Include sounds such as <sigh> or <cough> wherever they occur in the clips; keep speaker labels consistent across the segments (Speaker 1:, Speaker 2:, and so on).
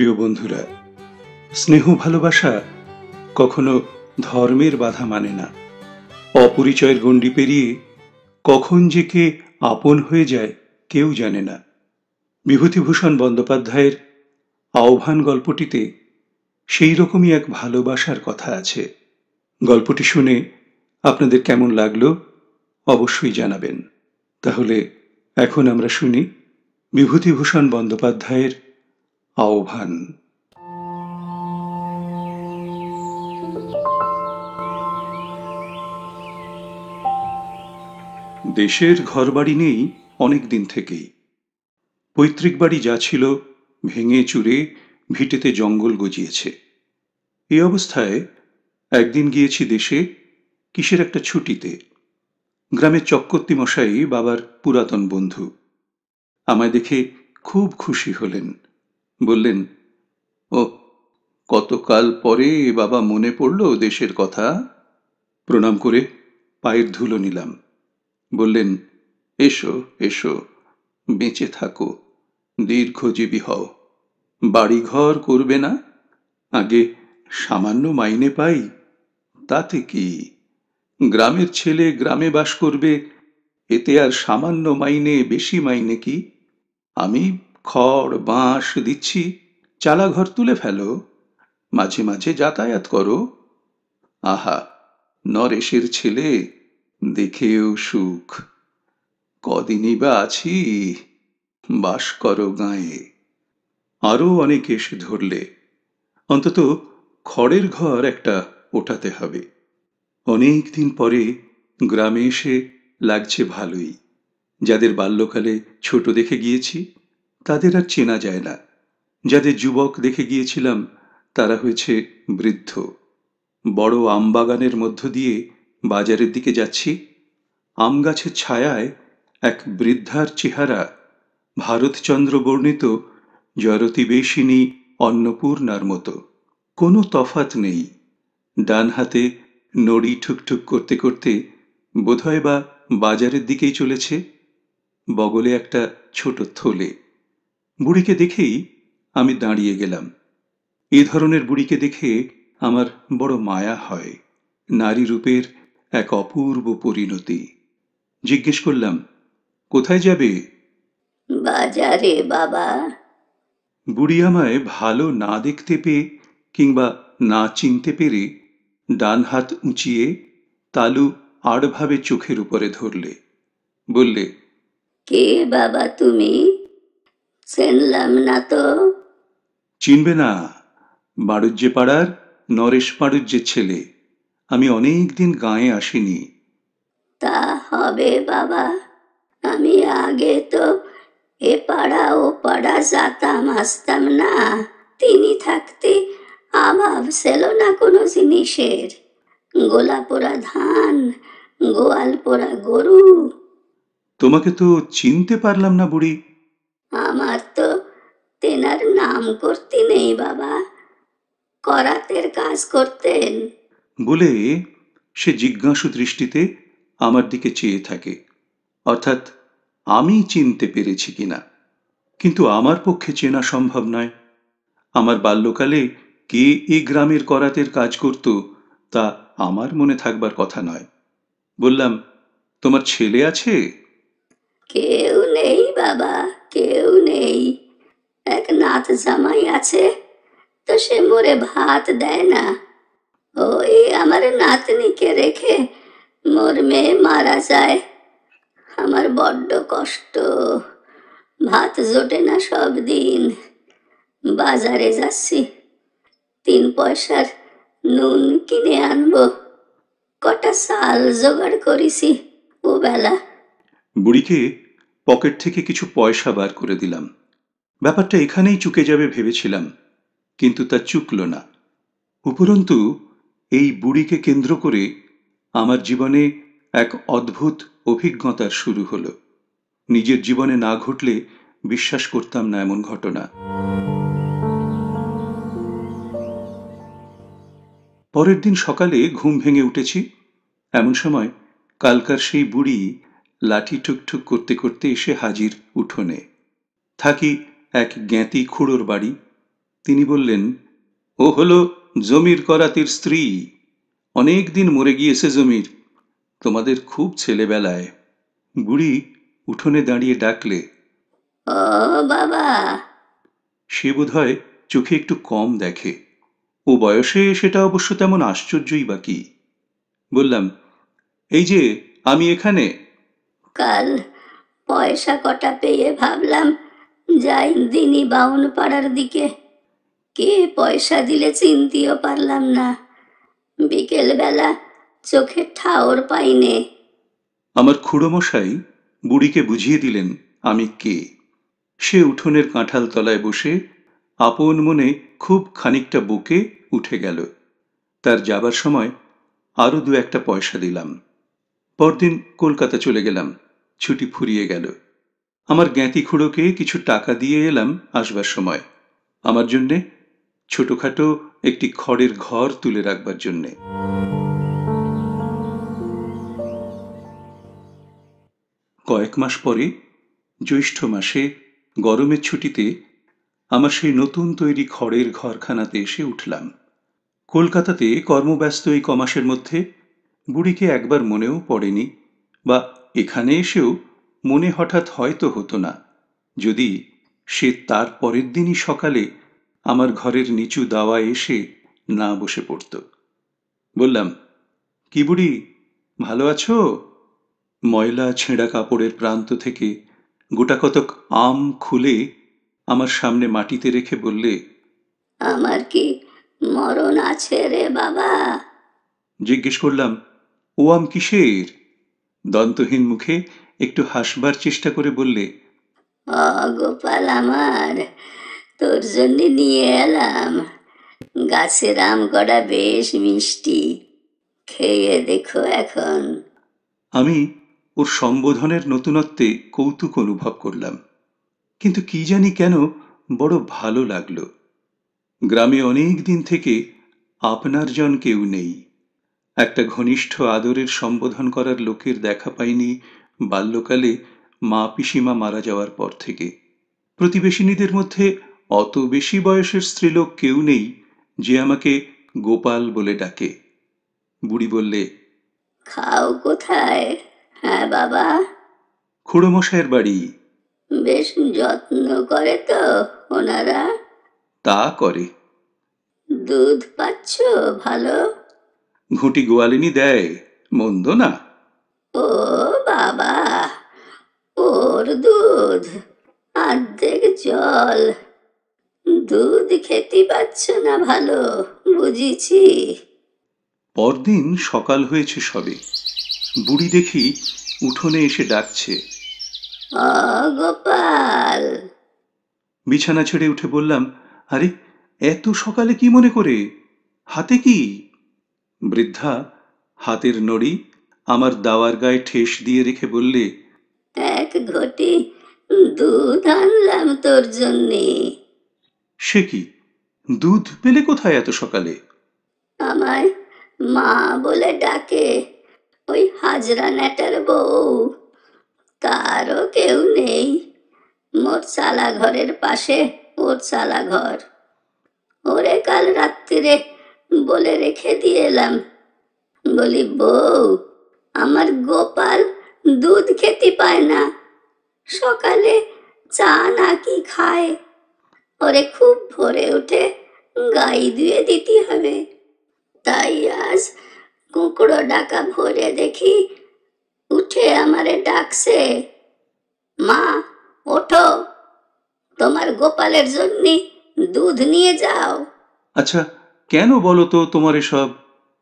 Speaker 1: প্রিয় বন্ধুরা স্নেহ ভালোবাসা কখনো ধর্মের বাধা মানে না অপরিচয়ের গণ্ডি পেরিয়ে কখন যে কে আপন হয়ে যায় কেউ জানে না বিভূতিভূষণ বন্দ্যোপাধ্যায়ের আহ্বান গল্পটিতে সেই রকমই এক ভালোবাসার কথা আছে গল্পটি শুনে আপনাদের কেমন লাগলো অবশ্যই জানাবেন তাহলে এখন আমরা শুনি বিভূতিভূষণ বন্দ্যোপাধ্যায়ের আহ্বান দেশের ঘরবাড়ি নেই অনেক দিন থেকেই পৈতৃক বাড়ি যা ছিল ভেঙে চুরে ভিটেতে জঙ্গল গজিয়েছে এ অবস্থায় একদিন গিয়েছি দেশে কিসের একটা ছুটিতে গ্রামের চক্কর্তি মশাই বাবার পুরাতন বন্ধু আমায় দেখে খুব খুশি হলেন বললেন ও কতকাল পরে বাবা মনে পড়ল দেশের কথা প্রণাম করে পায়ের ধুলো নিলাম বললেন এসো এসো বেঁচে থাকো দীর্ঘজীবী হও বাড়িঘর করবে না আগে সামান্য মাইনে পাই তাতে কি গ্রামের ছেলে গ্রামে বাস করবে এতে আর সামান্য মাইনে বেশি মাইনে কি আমি খড় বাঁশ দিচ্ছি চালাঘর তুলে ফেলো মাঝে মাঝে যাতায়াত করো আহা নরেশের ছেলে দেখেও সুখ কদিনই বা আছি বাস করো গাঁয়ে আরও অনেক এসে ধরলে অন্তত খড়ের ঘর একটা ওঠাতে হবে অনেক দিন পরে গ্রামে এসে লাগছে ভালোই যাদের বাল্যকালে ছোট দেখে গিয়েছি তাদের আর চেনা যায় না যাদের যুবক দেখে গিয়েছিলাম তারা হয়েছে বৃদ্ধ বড় আমবাগানের মধ্য দিয়ে বাজারের দিকে যাচ্ছি আম গাছের ছায়ায় এক বৃদ্ধার চেহারা ভারতচন্দ্র বর্ণিত জয়রতিবেশিনী অন্নপূর্ণার মতো কোনো তফাত নেই ডান হাতে নড়ি ঠুকঠুক করতে করতে বোধহয় বা বাজারের দিকেই চলেছে বগলে একটা ছোট থলে বুড়িকে দেখেই আমি দাঁড়িয়ে গেলাম এ ধরনের বুড়িকে দেখে আমার বড় মায়া হয় নারী রূপের এক অপূর্ব পরিণতি জিজ্ঞেস করলাম কোথায় যাবে
Speaker 2: বাজারে বাবা
Speaker 1: বুড়ি আমায় ভালো না দেখতে পেয়ে কিংবা না চিনতে পেরে ডান হাত উঁচিয়ে তালু আড়ভাবে চোখের উপরে ধরলে বললে
Speaker 2: কে বাবা তুমি চিনলাম না তো
Speaker 1: চিনবে না বাড়ুজ্যে পাড়ার নরেশ বাড়ুজ্যের ছেলে আমি অনেক দিন গাঁয়ে আসিনি
Speaker 2: তা হবে বাবা আমি আগে তো এ পাড়া ও পাড়া যাতাম আসতাম না তিনি থাকতে অভাব ছিল না কোনো জিনিসের গোলাপোড়া ধান গোয়াল পোড়া গরু
Speaker 1: তোমাকে তো চিনতে পারলাম না বুড়ি
Speaker 2: আমার তেনার নাম করতে নেই বাবা করাতের কাজ করতেন
Speaker 1: বলে সে জিজ্ঞাসু দৃষ্টিতে আমার দিকে চেয়ে থাকে অর্থাৎ আমি চিনতে পেরেছি কিনা কিন্তু আমার পক্ষে চেনা সম্ভব নয় আমার বাল্যকালে কে এ গ্রামের করাতের কাজ করত তা আমার মনে থাকবার কথা নয় বললাম তোমার ছেলে আছে
Speaker 2: কেউ নেই বাবা কেউ নেই নাত জামাই আছে তো সে মোরে ভাত দেয় না ওই আমার নাতনিকে রেখে মোর মেয়ে মারা যায় আমার বড্ড কষ্ট ভাত জোটে না সব দিন বাজারে যাচ্ছি তিন পয়সার নুন কিনে আনবো কটা সাল জোগাড় করিছি ও বেলা
Speaker 1: বুড়িকে পকেট থেকে কিছু পয়সা বার করে দিলাম ব্যাপারটা এখানেই চুকে যাবে ভেবেছিলাম কিন্তু তা চুকল না উপরন্তু এই বুড়িকে কেন্দ্র করে আমার জীবনে এক অদ্ভুত অভিজ্ঞতার শুরু হলো নিজের জীবনে না ঘটলে বিশ্বাস করতাম না এমন ঘটনা পরের দিন সকালে ঘুম ভেঙে উঠেছি এমন সময় কালকার সেই বুড়ি লাঠি ঠুকঠুক করতে করতে এসে হাজির উঠোনে থাকি এক জ্ঞাতি খুড়োর বাড়ি তিনি বললেন ও হলো জমির করাতির স্ত্রী অনেক দিন মরে গিয়েছে জমির তোমাদের খুব ছেলেবেলায় বুড়ি উঠোনে দাঁড়িয়ে ডাকলে
Speaker 2: ও বাবা
Speaker 1: সে বোধহয় চোখে একটু কম দেখে ও বয়সে সেটা অবশ্য তেমন আশ্চর্যই বাকি বললাম এই যে আমি এখানে
Speaker 2: কাল পয়সা কটা পেয়ে ভাবলাম যাই দিনই বাউন পাড়ার দিকে কে পয়সা দিলে চিনতেও পারলাম না বিকেলবেলা চোখে ঠাওর পাইনে
Speaker 1: আমার খুড়োমশাই বুড়িকে বুঝিয়ে দিলেন আমি কে সে উঠোনের কাঁঠাল তলায় বসে আপন মনে খুব খানিকটা বুকে উঠে গেল তার যাবার সময় আরও দু একটা পয়সা দিলাম পরদিন কলকাতা চলে গেলাম ছুটি ফুরিয়ে গেল আমার জ্ঞাতি খুঁড়োকে কিছু টাকা দিয়ে এলাম আসবার সময় আমার জন্যে ছোটখাটো একটি খড়ের ঘর তুলে রাখবার জন্যে কয়েক মাস পরে জ্যৈষ্ঠ মাসে গরমের ছুটিতে আমার সেই নতুন তৈরি খড়ের ঘরখানাতে এসে উঠলাম কলকাতাতে কর্মব্যস্ত এই কমাসের মধ্যে বুড়িকে একবার মনেও পড়েনি বা এখানে এসেও মনে হঠাৎ হয়তো হতো না যদি সে তার পরের দিনই সকালে আমার ঘরের নিচু দাওয়া এসে না বসে পড়ত বললাম কি বুড়ি ভালো আছো ময়লা ছেঁড়া কাপড়ের প্রান্ত থেকে গোটাকতক আম খুলে আমার সামনে মাটিতে রেখে বললে
Speaker 2: আমার কি মরণ আছে রে বাবা
Speaker 1: জিজ্ঞেস করলাম ও আম কিসের দন্তহীন মুখে একটু হাসবার চেষ্টা করে বললে
Speaker 2: গোপাল আমার তোর জন্য নিয়ে এলাম গাছের আম গডা বেশ মিষ্টি খেয়ে দেখো এখন
Speaker 1: আমি ওর সম্বোধনের নতুনত্বে কৌতুক অনুভব করলাম কিন্তু কি জানি কেন বড় ভালো লাগলো গ্রামে অনেক দিন থেকে আপনার জন কেউ নেই একটা ঘনিষ্ঠ আদরের সম্বোধন করার লোকের দেখা পাইনি বাল্যকালে মা পিসিমা মারা যাওয়ার পর থেকে প্রতিবেশিনীদের মধ্যে অত বেশি বয়সের স্ত্রীলোক কেউ নেই যে আমাকে গোপাল বলে ডাকে বুড়ি বললে
Speaker 2: খাও কোথায় হ্যাঁ বাবা
Speaker 1: খুড়োমশায়ের বাড়ি
Speaker 2: বেশ যত্ন করে তো ওনারা
Speaker 1: তা করে
Speaker 2: দুধ পাচ্ছ ভালো
Speaker 1: ঘুটি গোয়ালিনী দেয় মন্দ না ও বাবা
Speaker 2: ওর দুধ আর্ধেক জল দুধ খেতে পাচ্ছ না ভালো বুঝেছি
Speaker 1: পরদিন সকাল হয়েছে সবে বুড়ি দেখি উঠোনে এসে ডাকছে
Speaker 2: গোপাল
Speaker 1: বিছানা ছেড়ে উঠে বললাম আরে এত সকালে কি মনে করে হাতে কি বৃদ্ধা হাতের নড়ি আমার দাওয়ার গায়ে ঠেস দিয়ে রেখে বললে
Speaker 2: এক ঘটি দুধ আনলাম তোর জন্য
Speaker 1: সে কি দুধ পেলে কোথায় এত সকালে
Speaker 2: আমায় মা বলে ডাকে ওই হাজরা নেটার বউ তারও কেউ নেই মোর চালা ঘরের পাশে ওর চালা ঘর ওরে কাল রাত্রিরে বলে রেখে দিয়ে এলাম বলি বউ আমার গোপাল দুধ খেতে পায় না সকালে চা নাকি খায় ওরে খুব ভোরে উঠে গাই দিয়ে দিতে হবে তাই আজ কুকুরো ডাকা ভোরে দেখি উঠে আমারে ডাকছে মা ওঠো তোমার গোপালের জন্য দুধ নিয়ে যাও
Speaker 1: আচ্ছা কেন বলো তো তোমার এসব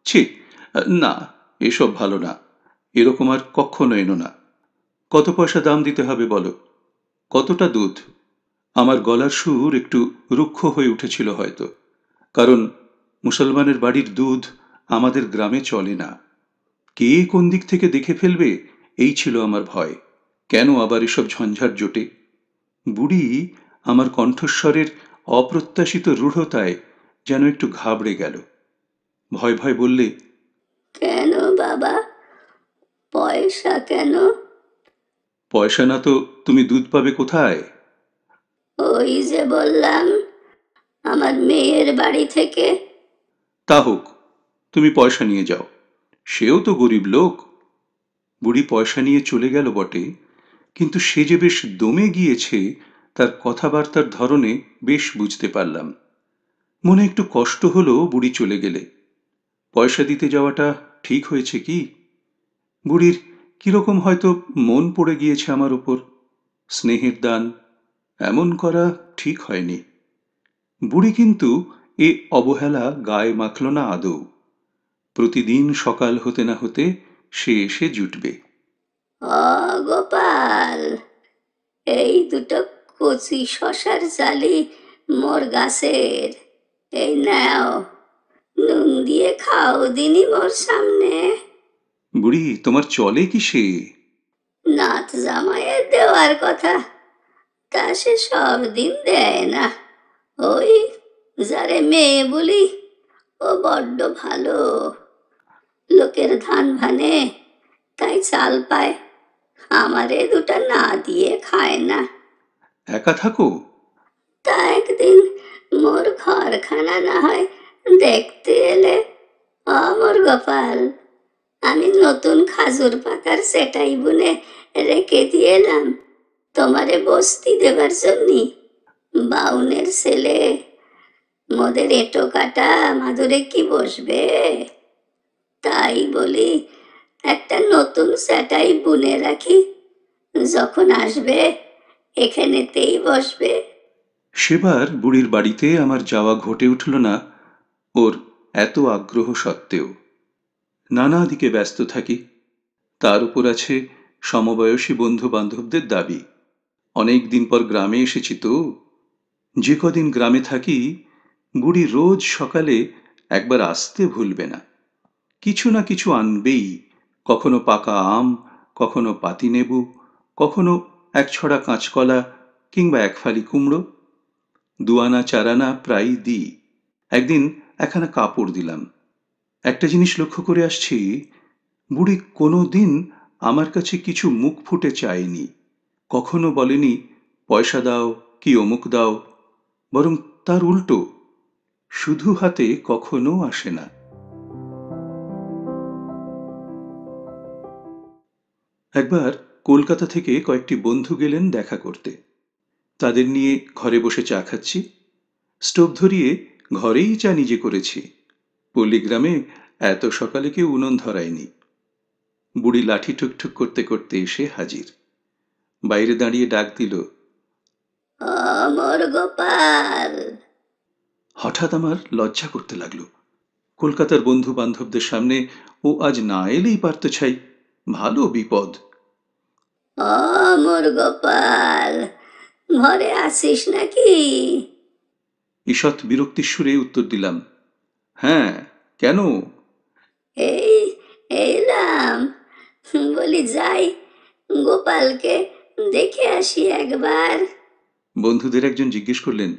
Speaker 1: ছি না এসব ভালো না এরকম আর কখনো এনো না কত পয়সা দাম দিতে হবে বলো কতটা দুধ আমার গলার সুর একটু রুক্ষ হয়ে উঠেছিল হয়তো কারণ মুসলমানের বাড়ির দুধ আমাদের গ্রামে চলে না কে কোন দিক থেকে দেখে ফেলবে এই ছিল আমার ভয় কেন আবার এসব ঝঞ্ঝাট জোটে বুড়ি আমার কণ্ঠস্বরের অপ্রত্যাশিত রূঢ়তায় যেন একটু ঘাবড়ে গেল ভয় ভয় বললে
Speaker 2: কেন বাবা পয়সা কেন
Speaker 1: পয়সা না তো তুমি দুধ পাবে কোথায়
Speaker 2: ওই যে বললাম আমার মেয়ের বাড়ি থেকে
Speaker 1: তা হোক তুমি পয়সা নিয়ে যাও সেও তো গরিব লোক বুড়ি পয়সা নিয়ে চলে গেল বটে কিন্তু সে যে বেশ দমে গিয়েছে তার কথাবার্তার ধরনে বেশ বুঝতে পারলাম মনে একটু কষ্ট হলো বুড়ি চলে গেলে পয়সা দিতে যাওয়াটা ঠিক হয়েছে কি বুড়ির কীরকম হয়তো মন পড়ে গিয়েছে আমার উপর স্নেহের দান এমন করা ঠিক হয়নি বুড়ি কিন্তু এ অবহেলা গায়ে মাখল না আদৌ প্রতিদিন সকাল হতে না হতে সে এসে জুটবে
Speaker 2: গোপাল এই দুটো কচি শশার জালি মোর গাছের এই নাও নুন দিয়ে খাও দিনই মোর সামনে
Speaker 1: বুড়ি তোমার চলে কি সে
Speaker 2: নাচ জামাইয়ের দেওয়ার কথা তা সে সব দিন দেয় না ওই যারে মেয়ে বলি ও বড্ড ভালো লোকের ধান ভানে তাই চাল পায় আমারে দুটা না দিয়ে খায় না একা থাকো তা একদিন মোর ঘরখানা না হয় দেখতে এলে অমর গোপাল আমি নতুন খাজুর পাতার সেটাই বুনে রেখে দিয়ে এলাম তোমারে বস্তি দেবার জন্যে বাউনের ছেলে মোদের এটো কাটা মাদুরে কি বসবে তাই বলি একটা নতুন সেটাই বুনে রাখি যখন আসবে এখানেতেই বসবে
Speaker 1: সেবার বুড়ির বাড়িতে আমার যাওয়া ঘটে উঠল না ওর এত আগ্রহ সত্ত্বেও নানা দিকে ব্যস্ত থাকি তার উপর আছে সমবয়সী বন্ধু বান্ধবদের দাবি অনেক দিন পর গ্রামে এসেছি তো যে কদিন গ্রামে থাকি বুড়ি রোজ সকালে একবার আসতে ভুলবে না কিছু না কিছু আনবেই কখনো পাকা আম কখনো পাতি নেবু কখনো এক ছড়া কাঁচকলা কিংবা এক ফালি কুমড়ো দুয়ানা চারানা প্রায় দিই একদিন একখানা কাপড় দিলাম একটা জিনিস লক্ষ্য করে আসছি বুড়ি কোনো দিন আমার কাছে কিছু মুখ ফুটে চায়নি কখনো বলেনি পয়সা দাও কি অমুক দাও বরং তার উল্টো শুধু হাতে কখনো আসে না একবার কলকাতা থেকে কয়েকটি বন্ধু গেলেন দেখা করতে তাদের নিয়ে ঘরে বসে চা খাচ্ছি স্টোভ ধরিয়ে ঘরেই চা নিজে করেছি পল্লিগ্রামে এত সকালে কেউ উনন ধরায়নি বুড়ি লাঠি ঠুকঠুক করতে করতে এসে হাজির বাইরে দাঁড়িয়ে ডাক দিল
Speaker 2: গোপাল
Speaker 1: হঠাৎ আমার লজ্জা করতে লাগলো কলকাতার বন্ধু বান্ধবদের সামনে ও আজ না এলেই পারত ছাই ভালো বিপদ
Speaker 2: অমর গোপাল ঘরে আসিস নাকি
Speaker 1: ঈষৎ বিরক্তির সুরে উত্তর দিলাম হ্যাঁ কেন
Speaker 2: এই এলাম বলি যাই গোপালকে দেখে আসি একবার
Speaker 1: বন্ধুদের একজন জিজ্ঞেস করলেন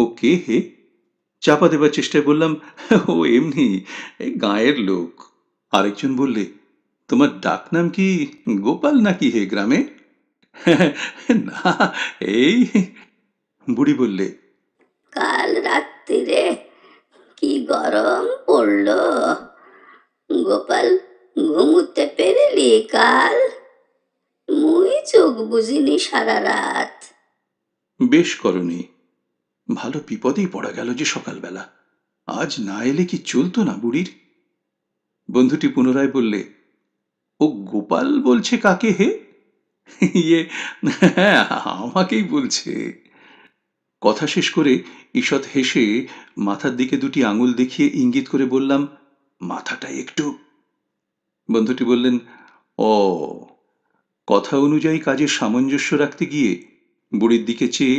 Speaker 1: ও কে হে চাপা দেবার চেষ্টায় বললাম ও এমনি এই গাঁয়ের লোক আরেকজন বললে তোমার ডাক নাম কি গোপাল নাকি হে গ্রামে <laughs> না এই বুড়ি বললে
Speaker 3: কাল রাত্রিরে
Speaker 2: কি গরম বলল গোপাল ঘুমুতে পেরেলি কাল মুই চোখ বুঝিনি সারা রাত
Speaker 1: বেশ করনি ভালো বিপদেই পড়া গেল যে সকালবেলা আজ না এলে কি চলতো না বুড়ির বন্ধুটি পুনরায় বললে ও গোপাল বলছে কাকে হে ইয়ে হ্যাঁ আমাকেই বলছে কথা শেষ করে ঈষৎ হেসে মাথার দিকে দুটি আঙুল দেখিয়ে ইঙ্গিত করে বললাম মাথাটা একটু বন্ধুটি বললেন ও কথা অনুযায়ী কাজের সামঞ্জস্য রাখতে গিয়ে বুড়ির দিকে চেয়ে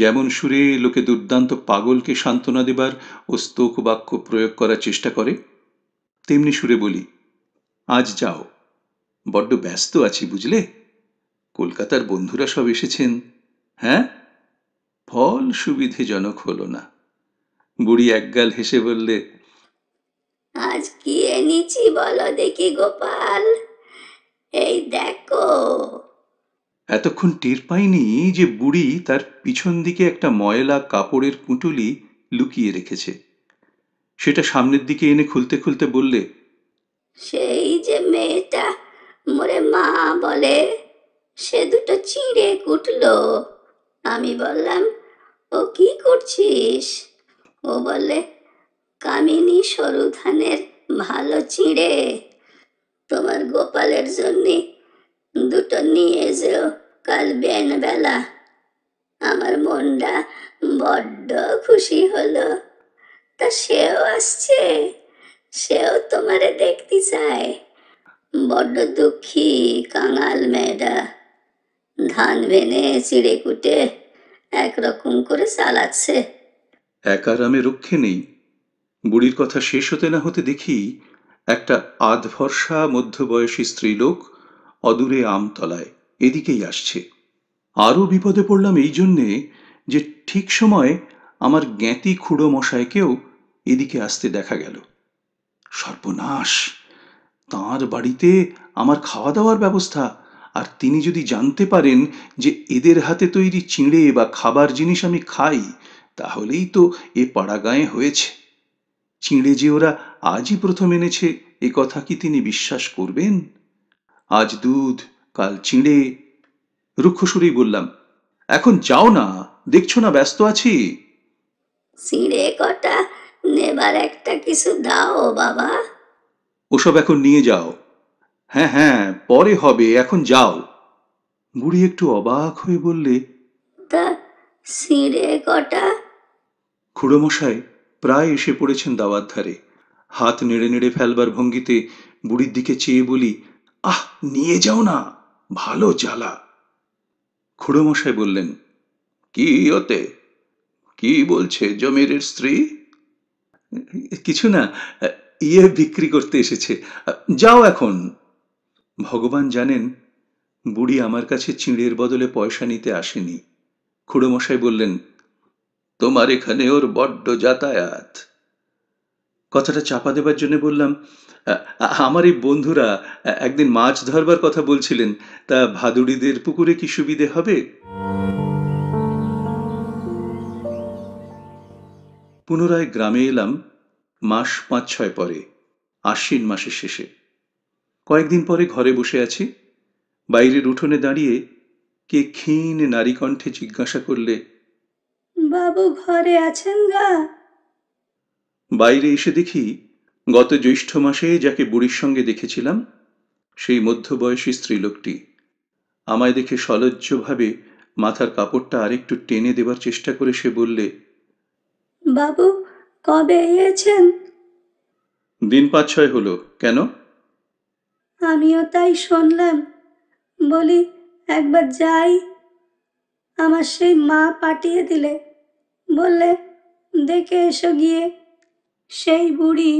Speaker 1: যেমন সুরে লোকে দুর্দান্ত পাগলকে সান্ত্বনা দেবার ও স্তোক বাক্য প্রয়োগ করার চেষ্টা করে তেমনি সুরে বলি আজ যাও বড্ড ব্যস্ত আছি বুঝলে কলকাতার বন্ধুরা সব এসেছেন হ্যাঁ সুবিধেজনক হল না বুড়ি একগাল হেসে বললে
Speaker 2: আজ কি এনেছি বলো দেখি গোপাল এই দেখো
Speaker 1: এতক্ষণ টের পাইনি যে বুড়ি তার পিছন দিকে একটা ময়লা কাপড়ের পুঁটুলি লুকিয়ে রেখেছে সেটা সামনের দিকে এনে খুলতে খুলতে বললে
Speaker 2: সেই যে মেয়েটা মোরে মা বলে সে দুটো চিড়ে কুটলো আমি বললাম ও কি করছিস ও বলে কামিনী সরু ধানের ভালো চিঁড়ে তোমার গোপালের জন্যে দুটো নিয়ে যেও কাল বেলা আমার মনটা বড্ড খুশি হলো তা সেও আসছে সেও তোমারে দেখতে চায় বড্ড দুঃখী কাঙাল মেয়েটা ধান ভেনে চিড়ে কুটে একরকম করে চালাচ্ছে
Speaker 1: একার আমি রক্ষে নেই বুড়ির কথা শেষ হতে না হতে দেখি একটা আধভরসা মধ্যবয়সী স্ত্রীলোক অদূরে আমতলায় এদিকেই আসছে আরও বিপদে পড়লাম এই জন্যে যে ঠিক সময়ে আমার জ্ঞাতি খুঁড়ো মশাইকেও এদিকে আসতে দেখা গেল সর্বনাশ তাঁর বাড়িতে আমার খাওয়া দাওয়ার ব্যবস্থা আর তিনি যদি জানতে পারেন যে এদের হাতে তৈরি চিঁড়ে বা খাবার জিনিস আমি খাই তাহলেই তো এ পাড়াগাঁয়ে হয়েছে চিঁড়ে যে ওরা আজই প্রথম এনেছে এ কথা কি তিনি বিশ্বাস করবেন আজ দুধ কাল চিঁড়ে রুক্ষসুরেই বললাম এখন যাও না দেখছো না ব্যস্ত আছি
Speaker 2: চিঁড়ে কটা নেবার একটা কিছু দাও বাবা
Speaker 1: ওসব এখন নিয়ে যাও হ্যাঁ হ্যাঁ পরে হবে এখন যাও বুড়ি একটু অবাক হয়ে বললে
Speaker 2: তা কটা
Speaker 1: খুড়োমশাই প্রায় এসে পড়েছেন দাওয়ার ধারে হাত নেড়ে নেড়ে ফেলবার ভঙ্গিতে বুড়ির দিকে চেয়ে বলি আহ নিয়ে যাও না ভালো জ্বালা খুড়োমশাই বললেন কি ওতে কি বলছে জমিরের স্ত্রী কিছু না ইয়ে বিক্রি করতে এসেছে যাও এখন ভগবান জানেন বুড়ি আমার কাছে চিঁড়ের বদলে পয়সা নিতে আসেনি খুড়োমশাই বললেন তোমার এখানে ওর বড্ড যাতায়াত কথাটা চাপা দেবার জন্য বললাম আমার এই বন্ধুরা একদিন মাছ ধরবার কথা বলছিলেন তা ভাদুড়িদের পুকুরে কি সুবিধে হবে পুনরায় গ্রামে এলাম মাস পাঁচ ছয় পরে আশ্বিন মাসের শেষে কয়েকদিন পরে ঘরে বসে আছি বাইরের উঠোনে দাঁড়িয়ে কে ক্ষীণ নারী কণ্ঠে জিজ্ঞাসা করলে
Speaker 3: বাবু ঘরে আছেন গা
Speaker 1: বাইরে এসে দেখি গত জ্যৈষ্ঠ মাসে যাকে বুড়ির সঙ্গে দেখেছিলাম সেই মধ্যবয়সী স্ত্রীলোকটি আমায় দেখে সলজ্জভাবে মাথার কাপড়টা আরেকটু টেনে দেবার চেষ্টা করে সে বললে
Speaker 3: বাবু কবে এসেছেন
Speaker 1: দিন পাঁচ ছয় হলো কেন
Speaker 3: আমিও তাই শুনলাম বলি একবার যাই আমার সেই মা পাঠিয়ে দিলে বললে দেখে এসো গিয়ে সেই বুড়ি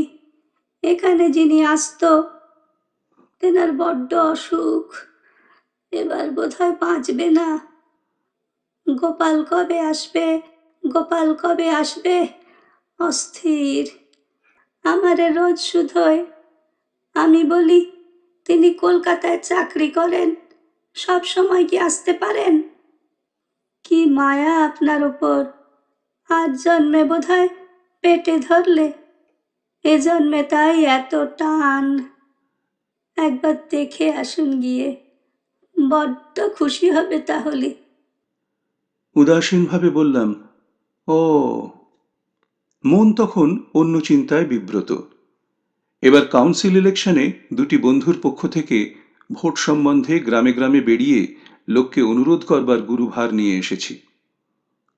Speaker 3: এখানে যিনি আসত তেনার বড্ড অসুখ এবার বোধহয় বাঁচবে না গোপাল কবে আসবে গোপাল কবে আসবে অস্থির আমারে রোজ শুধোয় আমি বলি তিনি কলকাতায় চাকরি করেন সব সময় কি আসতে পারেন কি মায়া আপনার ওপর আজ জন্মে বোধহয় পেটে ধরলে এ জন্মে তাই এত টান একবার দেখে আসুন গিয়ে বড্ড খুশি হবে তাহলে
Speaker 1: উদাসীনভাবে বললাম ও মন তখন অন্য চিন্তায় বিব্রত এবার কাউন্সিল ইলেকশনে দুটি বন্ধুর পক্ষ থেকে ভোট সম্বন্ধে গ্রামে গ্রামে বেরিয়ে লোককে অনুরোধ করবার গুরুভার নিয়ে এসেছি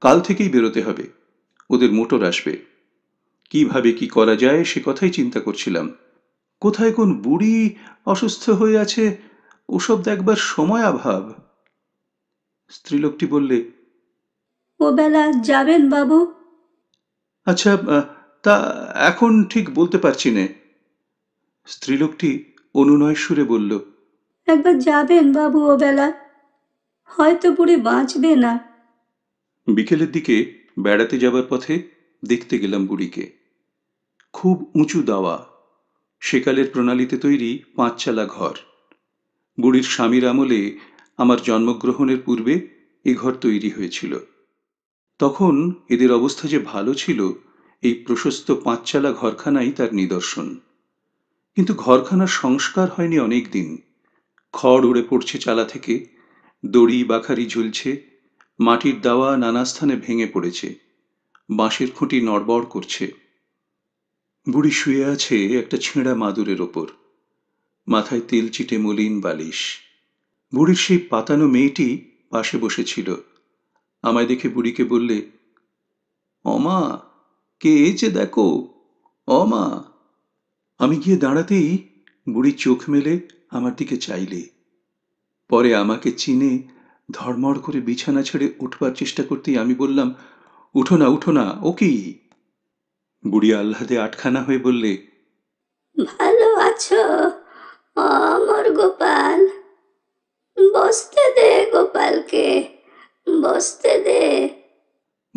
Speaker 1: কাল থেকেই বেরোতে হবে ওদের মোটর আসবে কিভাবে কি করা যায় সে কথাই চিন্তা করছিলাম কোথায় কোন বুড়ি অসুস্থ হয়ে আছে ওসব দেখবার সময় অভাব স্ত্রীলোকটি বললে
Speaker 3: বেলা যাবেন বাবু
Speaker 1: আচ্ছা তা এখন ঠিক বলতে পারছি না স্ত্রীলোকটি অনুনয় সুরে বলল
Speaker 3: একবার যাবেন বাবু ও বেলা হয়তো পুরে বাঁচবে না
Speaker 1: বিকেলের দিকে বেড়াতে যাবার পথে দেখতে গেলাম বুড়িকে খুব উঁচু দাওয়া সেকালের প্রণালীতে তৈরি পাঁচচালা ঘর বুড়ির স্বামীর আমলে আমার জন্মগ্রহণের পূর্বে এ ঘর তৈরি হয়েছিল তখন এদের অবস্থা যে ভালো ছিল এই প্রশস্ত পাঁচচালা ঘরখানাই তার নিদর্শন কিন্তু ঘরখানার সংস্কার হয়নি অনেক দিন খড় উড়ে পড়ছে চালা থেকে দড়ি বাখারি ঝুলছে মাটির দাওয়া নানা স্থানে ভেঙে পড়েছে বাঁশের খুঁটি নড়বড় করছে বুড়ি শুয়ে আছে একটা ছেঁড়া মাদুরের ওপর মাথায় তেল চিটে মলিন বালিশ বুড়ির সেই পাতানো মেয়েটি পাশে বসেছিল আমায় দেখে বুড়িকে বললে অমা কে যে দেখো অমা আমি গিয়ে দাঁড়াতেই বুড়ি চোখ মেলে আমার দিকে চাইলে পরে আমাকে চিনে ধর্মড় করে বিছানা ছেড়ে উঠবার চেষ্টা করতেই আমি বললাম উঠো না উঠো না ও কি বুড়ি আহ্লাদে আটখানা হয়ে বললে
Speaker 2: ভালো আছো অমর গোপাল বসতে দে গোপালকে বসতে দে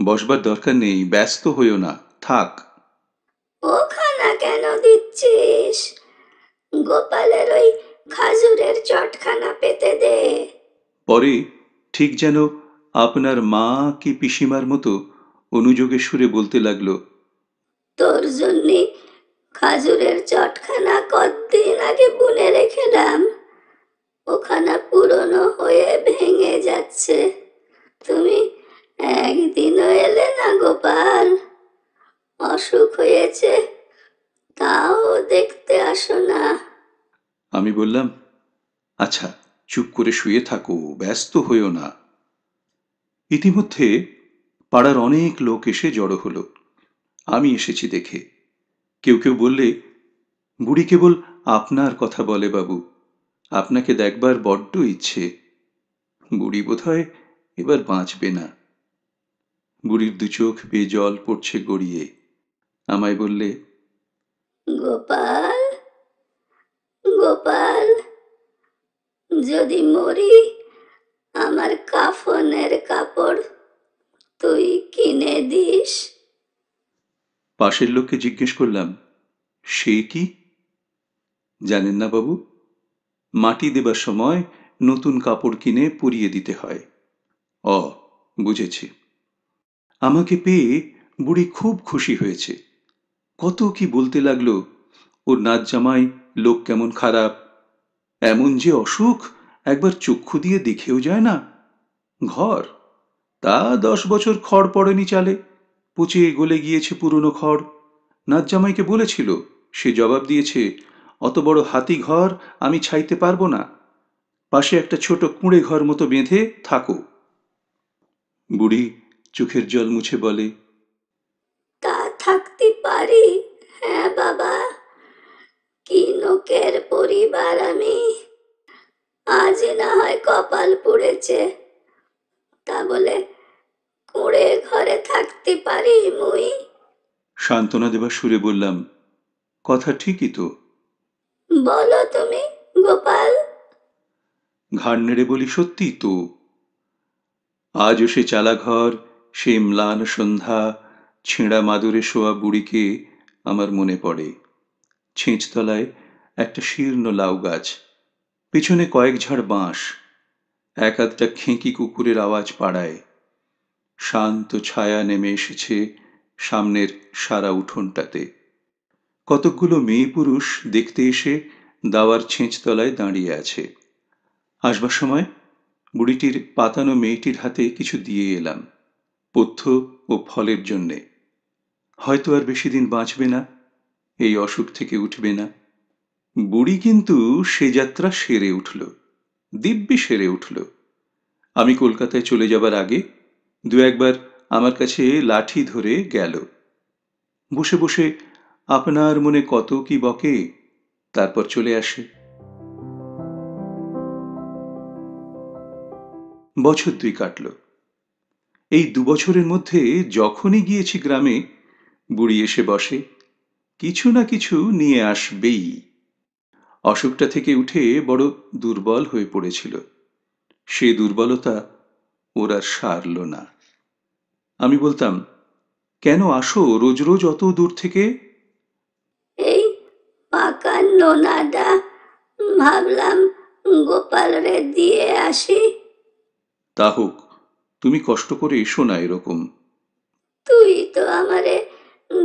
Speaker 1: বসবার দরকার নেই ব্যস্ত হইও না থাক
Speaker 2: কেন দিচ্ছিস গোপালের ওই খাজুরের চটখানা পেতে দে
Speaker 1: পরে ঠিক যেন আপনার মা কি পিসিমার মতো অনুযোগে সুরে বলতে লাগলো
Speaker 2: তোর জন্যে খাজুরের চটখানা কতদিন আগে বুনে রেখেলাম ওখানা পুরনো হয়ে ভেঙে যাচ্ছে তুমি একদিনও এলে না গোপাল অসুখ হয়েছে তাও দেখতে আসো না
Speaker 1: আমি বললাম আচ্ছা চুপ করে শুয়ে থাকো ব্যস্ত হইও না ইতিমধ্যে পাড়ার অনেক লোক এসে জড়ো হল আমি এসেছি দেখে কেউ কেউ বললে বুড়ি কেবল আপনার কথা বলে বাবু আপনাকে দেখবার বড্ড ইচ্ছে বুড়ি হয় এবার বাঁচবে না বুড়ির দু চোখ বেজল পড়ছে গড়িয়ে আমায় বললে
Speaker 2: গোপাল গোপাল যদি মরি আমার কাফনের কাপড় তুই কিনে দিস
Speaker 1: পাশের লোককে জিজ্ঞেস করলাম সে কি জানেন না বাবু মাটি দেবার সময় নতুন কাপড় কিনে পরিয়ে দিতে হয় অ বুঝেছি আমাকে পেয়ে বুড়ি খুব খুশি হয়েছে কত কি বলতে লাগলো ওর নাচ জামাই লোক কেমন খারাপ এমন যে অসুখ একবার চক্ষু দিয়ে দেখেও যায় না ঘর তা দশ বছর খড় পড়েনি চালে পচে গলে গিয়েছে পুরনো খড় নাচ জামাইকে বলেছিল সে জবাব দিয়েছে অত বড় হাতি ঘর আমি ছাইতে পারবো না পাশে একটা ছোট কুঁড়ে ঘর মতো বেঁধে থাকো বুড়ি চোখের জল মুছে বলে
Speaker 2: লোকের পরিবার আমি আজ না হয় কপাল পুড়েছে তা বলে কুড়ে ঘরে থাকতে পারি মুই
Speaker 1: সান্ত্বনা দেবার সুরে বললাম কথা ঠিকই তো
Speaker 2: বলো তুমি গোপাল
Speaker 1: ঘাড় নেড়ে বলি সত্যি তো আজও সে চালাঘর সে ম্লান সন্ধ্যা ছেঁড়া মাদুরে শোয়া বুড়িকে আমার মনে পড়ে ছেঁচতলায় একটা শীর্ণ লাউ গাছ পিছনে কয়েক ঝাড় বাঁশ এক আধটা খেঁকি কুকুরের আওয়াজ পাড়ায় শান্ত ছায়া নেমে এসেছে সামনের সারা উঠোনটাতে কতকগুলো মেয়ে পুরুষ দেখতে এসে দাওয়ার ছেঁচতলায় দাঁড়িয়ে আছে আসবার সময় বুড়িটির পাতানো মেয়েটির হাতে কিছু দিয়ে এলাম পথ্য ও ফলের জন্যে হয়তো আর বেশি দিন বাঁচবে না এই অসুখ থেকে উঠবে না বুড়ি কিন্তু সে যাত্রা সেরে উঠল দিব্যি সেরে উঠল আমি কলকাতায় চলে যাবার আগে দু একবার আমার কাছে লাঠি ধরে গেল বসে বসে আপনার মনে কত কি বকে তারপর চলে আসে বছর দুই কাটল এই দুবছরের মধ্যে যখনই গিয়েছি গ্রামে বুড়ি এসে বসে কিছু না কিছু নিয়ে আসবেই অসুখটা থেকে উঠে বড় দুর্বল হয়ে পড়েছিল সে দুর্বলতা ওর আর সারল না আমি বলতাম কেন আসো রোজ রোজ অত দূর থেকে
Speaker 2: এই পাকা নোনাটা ভাবলাম গোপাল রে দিয়ে আসি
Speaker 1: তা হোক তুমি কষ্ট করে এসো না এরকম
Speaker 2: তুই তো আমারে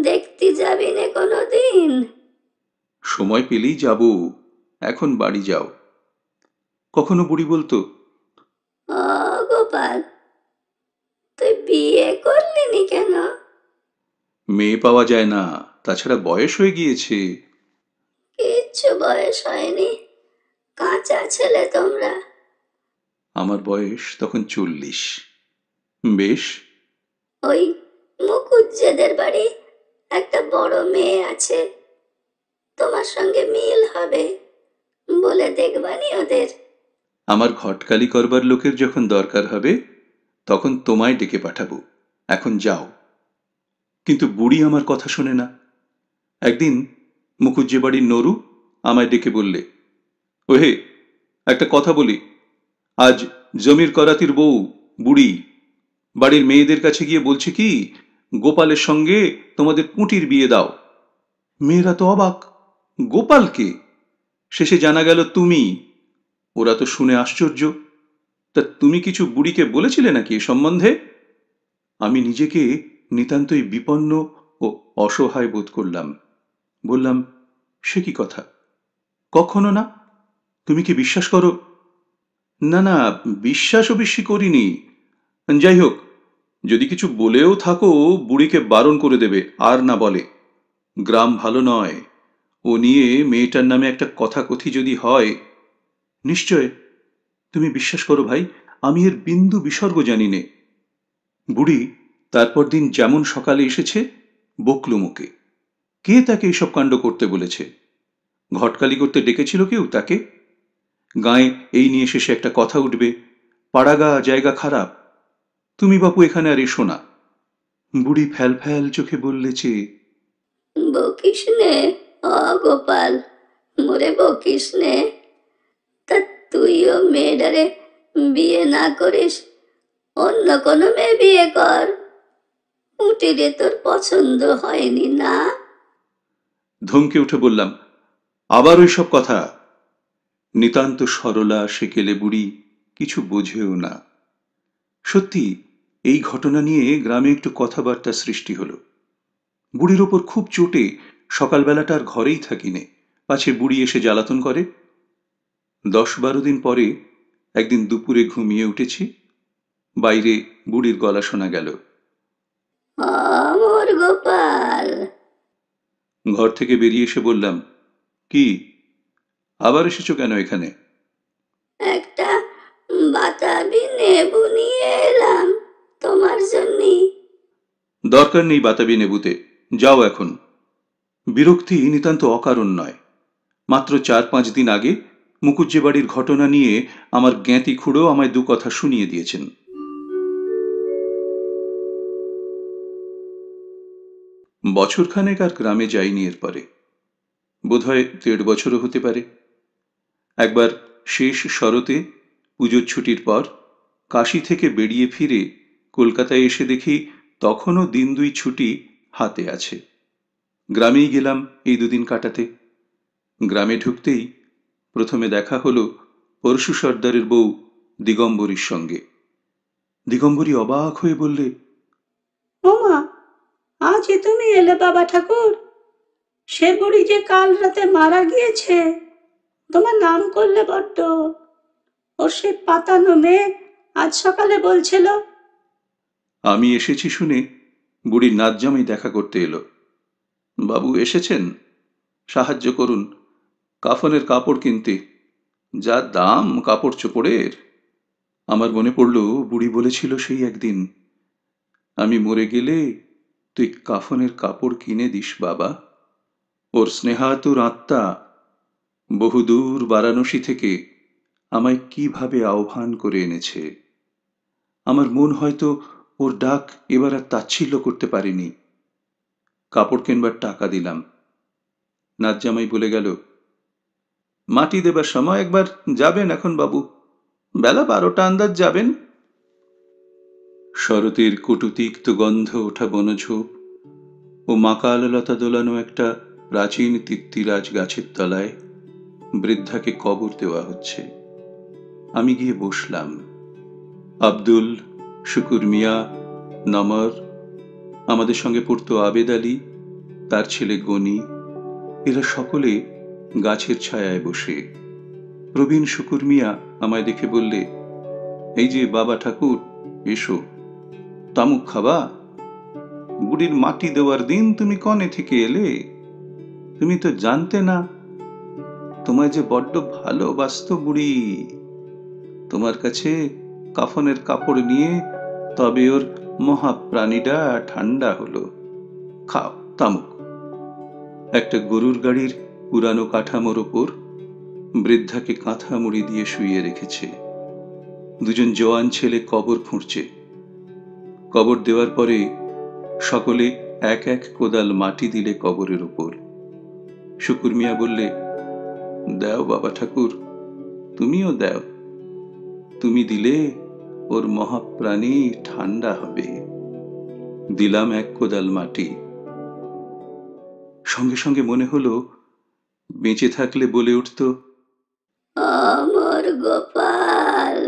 Speaker 2: দেখতে যাবি না কোনোদিন
Speaker 1: সময় পেলেই যাবো এখন বাড়ি যাও কখনো বুড়ি বলতো
Speaker 2: গোপাল তুই বিয়ে করলিনি কেন
Speaker 1: মেয়ে পাওয়া যায় না তাছাড়া বয়স হয়ে গিয়েছে
Speaker 2: কিচ্ছু বয়স হয়নি কাঁচা ছেলে তোমরা
Speaker 1: আমার বয়স তখন চল্লিশ বেশ
Speaker 2: ওই মুকুজ্জেদের বাড়ি একটা বড় মেয়ে আছে তোমার সঙ্গে মিল হবে বলে দেখবানি ওদের
Speaker 1: আমার ঘটকালি করবার লোকের যখন দরকার হবে তখন তোমায় ডেকে পাঠাবো এখন যাও কিন্তু বুড়ি আমার কথা শোনে না একদিন মুখুজ্জে বাড়ির নরু আমায় ডেকে বললে ওহে একটা কথা বলি আজ জমির করাতির বউ বুড়ি বাড়ির মেয়েদের কাছে গিয়ে বলছে কি গোপালের সঙ্গে তোমাদের পুঁটির বিয়ে দাও মেয়েরা তো অবাক গোপালকে শেষে জানা গেল তুমি ওরা তো শুনে আশ্চর্য তা তুমি কিছু বুড়িকে বলেছিলে নাকি এ সম্বন্ধে আমি নিজেকে নিতান্তই বিপন্ন ও অসহায় বোধ করলাম বললাম সে কি কথা কখনো না তুমি কি বিশ্বাস করো না না বিশ্বাস অবশ্যই করিনি যাই হোক যদি কিছু বলেও থাকো বুড়িকে বারণ করে দেবে আর না বলে গ্রাম ভালো নয় ও নিয়ে মেয়েটার নামে একটা কথাকথি যদি হয় নিশ্চয় তুমি বিশ্বাস করো ভাই আমি এর বিন্দু বিসর্গ জানি নে বুড়ি তারপর দিন যেমন সকালে এসেছে বকলুমুকে কে তাকে এসব কাণ্ড করতে বলেছে ঘটকালি করতে ডেকেছিল কেউ তাকে গায়ে এই নিয়ে শেষে একটা কথা উঠবে পাড়াগা জায়গা খারাপ তুমি বাপু এখানে আর এসো না বুড়ি ফ্যাল ফ্যাল চোখে বললে চেয়ে
Speaker 2: গোপাল মোরে বকিস নে তা তুইও মেয়েটারে বিয়ে না করিস অন্য কোনো মেয়ে বিয়ে কর উটিরে তোর পছন্দ হয়নি না
Speaker 1: ধমকে উঠে বললাম আবার ওই সব কথা নিতান্ত সরলা সেকেলে বুড়ি কিছু বোঝেও না সত্যি এই ঘটনা নিয়ে গ্রামে একটু কথাবার্তা সৃষ্টি হলো বুড়ির ওপর খুব চোটে সকালবেলাটা আর ঘরেই নে পাছে বুড়ি এসে জ্বালাতন করে দশ বারো দিন পরে একদিন দুপুরে ঘুমিয়ে উঠেছি বাইরে বুড়ির গলা শোনা গেল ঘর থেকে বেরিয়ে এসে বললাম কি আবার এসেছো কেন এখানে
Speaker 2: একটা বাতাবি নেবু নিয়ে এলাম তোমার জন্য
Speaker 1: দরকার নেই বাতাবি নেবুতে যাও এখন বিরক্তি নিতান্ত অকারণ নয় মাত্র চার পাঁচ দিন আগে মুকুজ্জেবাড়ির ঘটনা নিয়ে আমার জ্ঞাতি খুঁড়ো আমায় দু কথা শুনিয়ে দিয়েছেন বছরখানেক আর গ্রামে যাইনি এরপরে বোধহয় দেড় বছরও হতে পারে একবার শেষ শরতে পুজোর ছুটির পর কাশি থেকে বেরিয়ে ফিরে কলকাতায় এসে দেখি তখনও দিন দুই ছুটি হাতে আছে গ্রামেই গেলাম এই দুদিন কাটাতে গ্রামে ঢুকতেই প্রথমে দেখা হলো পরশু সর্দারের বউ দিগম্বরীর সঙ্গে দিগম্বরী অবাক হয়ে বললে
Speaker 3: ওমা আজ তুমি এলে বাবা ঠাকুর সে বুড়ি যে কাল রাতে মারা গিয়েছে তোমার নাম করলে বড্ড ওর সে পাতানো মেয়ে আজ সকালে বলছিল
Speaker 1: আমি এসেছি শুনে বুড়ির নাতজামাই দেখা করতে এলো বাবু এসেছেন সাহায্য করুন কাফনের কাপড় কিনতে যা দাম কাপড় চোপড়ের আমার মনে পড়ল বুড়ি বলেছিল সেই একদিন আমি মরে গেলে তুই কাফনের কাপড় কিনে দিস বাবা ওর স্নেহাতুর আত্মা বহুদূর বারাণসী থেকে আমায় কিভাবে আহ্বান করে এনেছে আমার মন হয়তো ওর ডাক এবার আর তাচ্ছিল্য করতে পারিনি কাপড় কিনবার টাকা দিলাম নাজ্জামাই বলে গেল মাটি দেবার সময় একবার যাবেন এখন বাবু বেলা বারোটা আন্দাজ যাবেন শরতের কটুতিক্ত গন্ধ ওঠা বনঝোপ ও মাকাললতা দোলানো একটা প্রাচীন তিত্তিরাজ গাছের তলায় বৃদ্ধাকে কবর দেওয়া হচ্ছে আমি গিয়ে বসলাম আব্দুল শুকুর মিয়া নমর আমাদের সঙ্গে পড়ত আবেদ আলী তার ছেলে গনি এরা সকলে গাছের ছায়ায় বসে প্রবীণ শুকুর মিয়া আমায় দেখে বললে এই যে বাবা ঠাকুর এসো তামুক খাবা বুড়ির মাটি দেওয়ার দিন তুমি কনে থেকে এলে তুমি তো জানতে না তোমায় যে বড্ড ভালোবাসত বুড়ি তোমার কাছে কাফনের কাপড় নিয়ে তবে ওর মহাপ্রাণীটা ঠান্ডা হলো খাও তামুক একটা গরুর গাড়ির পুরানো কাঠামোর ওপর বৃদ্ধাকে কাঁথা মুড়ি দিয়ে শুয়ে রেখেছে দুজন জওয়ান ছেলে কবর ফুঁড়ছে কবর দেওয়ার পরে সকলে এক এক কোদাল মাটি দিলে কবরের ওপর শুকুর মিয়া বললে দাও বাবা ঠাকুর তুমিও দাও তুমি দিলে ওর মহাপ্রাণী ঠান্ডা হবে দিলাম এক কোদাল মাটি সঙ্গে সঙ্গে মনে হলো বেঁচে থাকলে বলে উঠত
Speaker 2: আমার গোপাল